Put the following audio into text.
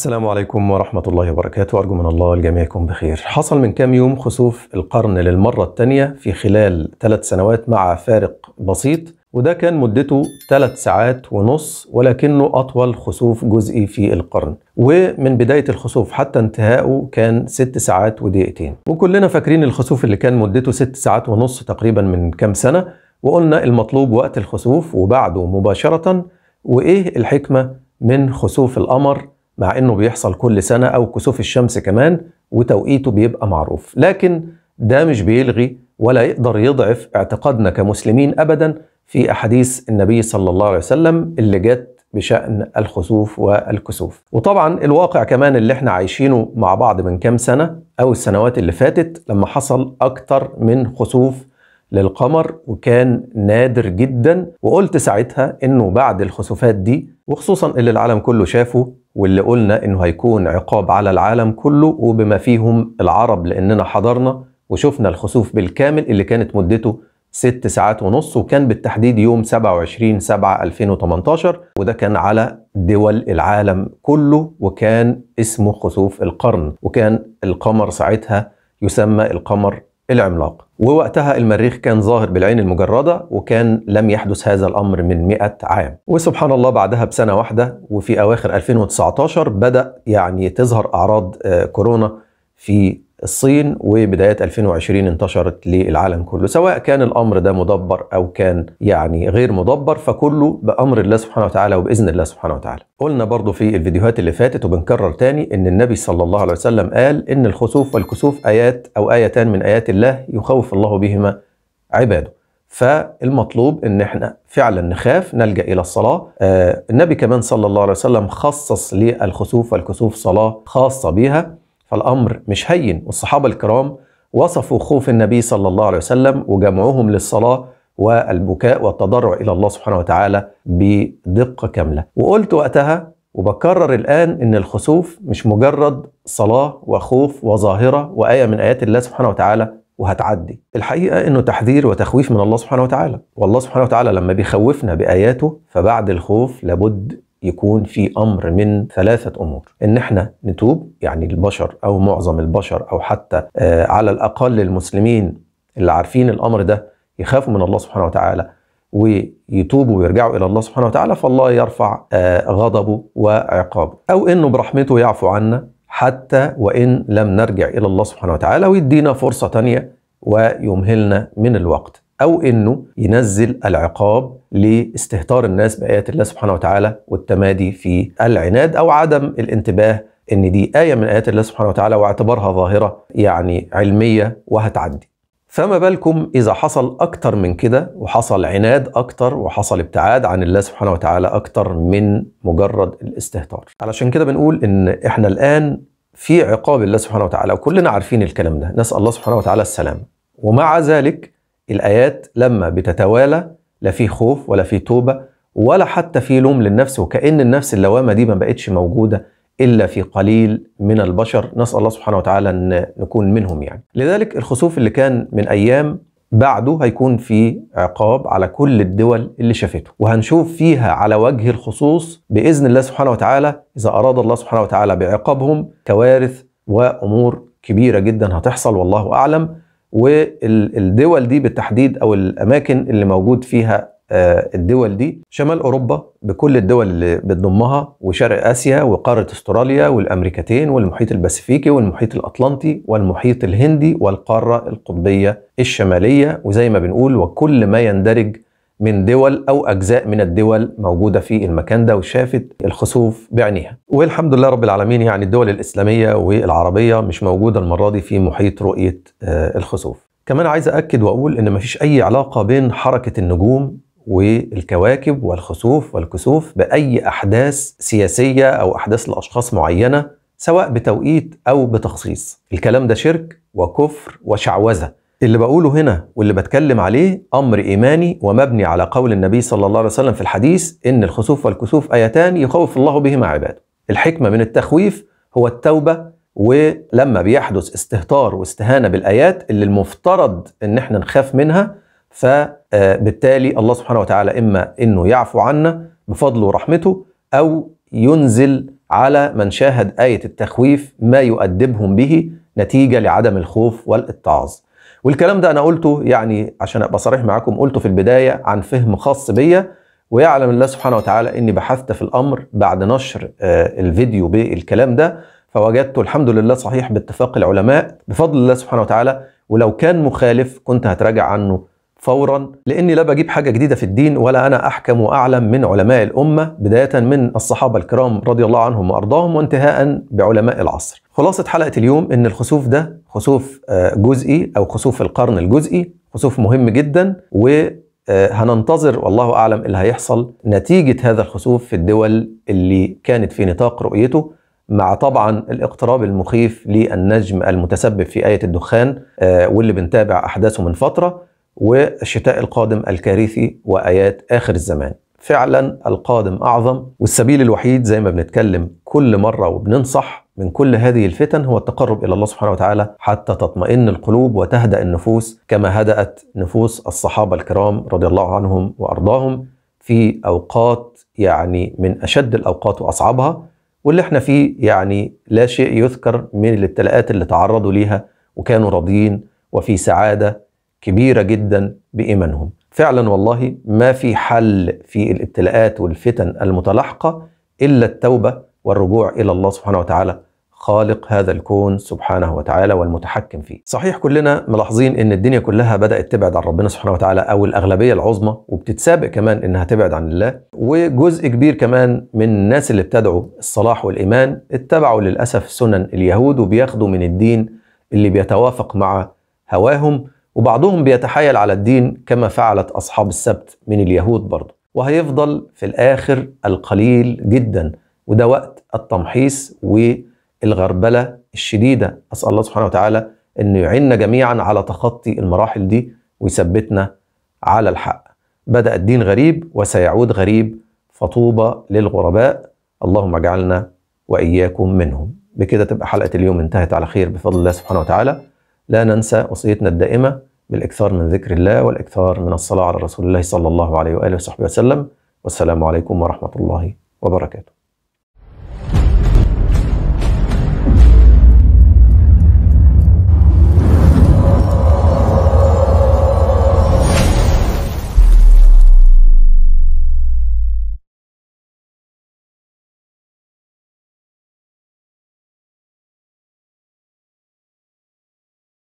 السلام عليكم ورحمة الله وبركاته أرجو من الله الجميع يكون بخير حصل من كام يوم خسوف القرن للمرة الثانية في خلال ثلاث سنوات مع فارق بسيط وده كان مدته ثلاث ساعات ونص ولكنه أطول خسوف جزئي في القرن ومن بداية الخسوف حتى انتهائه كان ست ساعات ودقيقتين وكلنا فاكرين الخسوف اللي كان مدته ست ساعات ونص تقريبا من كام سنة وقلنا المطلوب وقت الخسوف وبعده مباشرة وإيه الحكمة من خسوف القمر مع انه بيحصل كل سنه او كسوف الشمس كمان وتوقيته بيبقى معروف لكن ده مش بيلغي ولا يقدر يضعف اعتقادنا كمسلمين ابدا في احاديث النبي صلى الله عليه وسلم اللي جت بشان الخسوف والكسوف وطبعا الواقع كمان اللي احنا عايشينه مع بعض من كام سنه او السنوات اللي فاتت لما حصل اكتر من خسوف للقمر وكان نادر جدا وقلت ساعتها انه بعد الخسوفات دي وخصوصا اللي العالم كله شافه واللي قلنا انه هيكون عقاب على العالم كله وبما فيهم العرب لاننا حضرنا وشفنا الخسوف بالكامل اللي كانت مدته ست ساعات ونص وكان بالتحديد يوم 27 7 2018 وده كان على دول العالم كله وكان اسمه خسوف القرن وكان القمر ساعتها يسمى القمر العملاق ووقتها المريخ كان ظاهر بالعين المجردة وكان لم يحدث هذا الأمر من مئة عام وسبحان الله بعدها بسنة واحدة وفي أواخر 2019 بدأ يعني تظهر أعراض آه، كورونا في الصين وبداية 2020 انتشرت للعالم كله سواء كان الأمر ده مدبر أو كان يعني غير مدبر فكله بأمر الله سبحانه وتعالى وبإذن الله سبحانه وتعالى قلنا برضو في الفيديوهات اللي فاتت وبنكرر تاني إن النبي صلى الله عليه وسلم قال إن الخسوف والكسوف آيات أو آيتان من آيات الله يخوف الله بهما عباده فالمطلوب ان احنا فعلا نخاف نلجا الى الصلاه آه النبي كمان صلى الله عليه وسلم خصص للخسوف والكسوف صلاه خاصه بيها فالأمر مش هين والصحابة الكرام وصفوا خوف النبي صلى الله عليه وسلم وجمعهم للصلاة والبكاء والتضرع إلى الله سبحانه وتعالى بدقة كاملة وقلت وقتها وبكرر الآن أن الخسوف مش مجرد صلاة وخوف وظاهرة وآية من آيات الله سبحانه وتعالى وهتعدي الحقيقة أنه تحذير وتخويف من الله سبحانه وتعالى والله سبحانه وتعالى لما بيخوفنا بآياته فبعد الخوف لابد يكون في امر من ثلاثه امور ان احنا نتوب يعني البشر او معظم البشر او حتى آه على الاقل المسلمين اللي عارفين الامر ده يخافوا من الله سبحانه وتعالى ويتوبوا ويرجعوا الى الله سبحانه وتعالى فالله يرفع آه غضبه وعقابه او انه برحمته يعفو عنا حتى وان لم نرجع الى الله سبحانه وتعالى ويدينا فرصه تانيه ويمهلنا من الوقت أو إنه ينزل العقاب لاستهتار الناس بآيات الله سبحانه وتعالى والتمادي في العناد أو عدم الانتباه إن دي آية من آيات الله سبحانه وتعالى واعتبارها ظاهرة يعني علمية وهتعدي فما بالكم إذا حصل أكتر من كده وحصل عناد أكتر وحصل ابتعاد عن الله سبحانه وتعالى أكتر من مجرد الاستهتار علشان كده بنقول إن إحنا الآن في عقاب الله سبحانه وتعالى وكلنا عارفين الكلام ده نسأل الله سبحانه وتعالى السلام ومع ذلك الآيات لما بتتوالى لا في خوف ولا في توبة ولا حتى في لوم للنفس وكأن النفس اللوامة دي ما بقتش موجودة إلا في قليل من البشر نسأل الله سبحانه وتعالى أن نكون منهم يعني لذلك الخسوف اللي كان من أيام بعده هيكون في عقاب على كل الدول اللي شافته وهنشوف فيها على وجه الخصوص بإذن الله سبحانه وتعالى إذا أراد الله سبحانه وتعالى بعقابهم كوارث وأمور كبيرة جدا هتحصل والله أعلم والدول دي بالتحديد او الاماكن اللي موجود فيها آه، الدول دي شمال اوروبا بكل الدول اللي بتضمها وشرق اسيا وقاره استراليا والامريكتين والمحيط الباسيفيكي والمحيط الاطلنطي والمحيط الهندي والقاره القطبيه الشماليه وزي ما بنقول وكل ما يندرج من دول أو أجزاء من الدول موجودة في المكان ده وشافت الخسوف بعينيها والحمد لله رب العالمين يعني الدول الإسلامية والعربية مش موجودة المرة دي في محيط رؤية آه، الخسوف كمان عايز أكد وأقول إن مفيش أي علاقة بين حركة النجوم والكواكب والخسوف والكسوف بأي أحداث سياسية أو أحداث لأشخاص معينة سواء بتوقيت أو بتخصيص الكلام ده شرك وكفر وشعوذة اللي بقوله هنا واللي بتكلم عليه امر ايماني ومبني على قول النبي صلى الله عليه وسلم في الحديث ان الخسوف والكسوف ايتان يخوف الله بهما عباده. الحكمه من التخويف هو التوبه ولما بيحدث استهتار واستهانه بالايات اللي المفترض ان احنا نخاف منها فبالتالي الله سبحانه وتعالى اما انه يعفو عنا بفضله ورحمته او ينزل على من شاهد ايه التخويف ما يؤدبهم به نتيجه لعدم الخوف والاتعاظ. والكلام ده انا قلته يعني عشان ابقى صريح معاكم قلته في البدايه عن فهم خاص بيا ويعلم الله سبحانه وتعالى اني بحثت في الامر بعد نشر آه، الفيديو بالكلام ده فوجدته الحمد لله صحيح باتفاق العلماء بفضل الله سبحانه وتعالى ولو كان مخالف كنت هتراجع عنه فورا لاني لا بجيب حاجه جديده في الدين ولا انا احكم واعلم من علماء الامه بدايه من الصحابه الكرام رضي الله عنهم وارضاهم وانتهاء بعلماء العصر. خلاصه حلقه اليوم ان الخسوف ده خسوف آه، جزئي او خسوف القرن الجزئي، خسوف مهم جدا و آه، هننتظر والله اعلم اللي هيحصل نتيجه هذا الخسوف في الدول اللي كانت في نطاق رؤيته مع طبعا الاقتراب المخيف للنجم المتسبب في آية الدخان آه، واللي بنتابع أحداثه من فترة والشتاء القادم الكارثي وآيات آخر الزمان فعلا القادم أعظم والسبيل الوحيد زي ما بنتكلم كل مرة وبننصح من كل هذه الفتن هو التقرب إلى الله سبحانه وتعالى حتى تطمئن القلوب وتهدأ النفوس كما هدأت نفوس الصحابة الكرام رضي الله عنهم وأرضاهم في أوقات يعني من أشد الأوقات وأصعبها واللي احنا فيه يعني لا شيء يذكر من الابتلاءات اللي تعرضوا ليها وكانوا راضيين وفي سعادة كبيرة جدا بإيمانهم فعلا والله ما في حل في الابتلاءات والفتن المتلاحقة إلا التوبة والرجوع إلى الله سبحانه وتعالى خالق هذا الكون سبحانه وتعالى والمتحكم فيه. صحيح كلنا ملاحظين ان الدنيا كلها بدات تبعد عن ربنا سبحانه وتعالى او الاغلبيه العظمى وبتتسابق كمان انها تبعد عن الله وجزء كبير كمان من الناس اللي بتدعو الصلاح والايمان اتبعوا للاسف سنن اليهود وبياخدوا من الدين اللي بيتوافق مع هواهم وبعضهم بيتحايل على الدين كما فعلت أصحاب السبت من اليهود برضه وهيفضل في الآخر القليل جدا وده وقت التمحيص والغربلة الشديدة أسأل الله سبحانه وتعالى أنه يعيننا جميعا على تخطي المراحل دي ويثبتنا على الحق بدأ الدين غريب وسيعود غريب فطوبى للغرباء اللهم اجعلنا وإياكم منهم بكده تبقى حلقة اليوم انتهت على خير بفضل الله سبحانه وتعالى لا ننسى وصيتنا الدائمة بالإكثار من ذكر الله والإكثار من الصلاة على رسول الله صلى الله عليه وآله وصحبه وسلم والسلام عليكم ورحمة الله وبركاته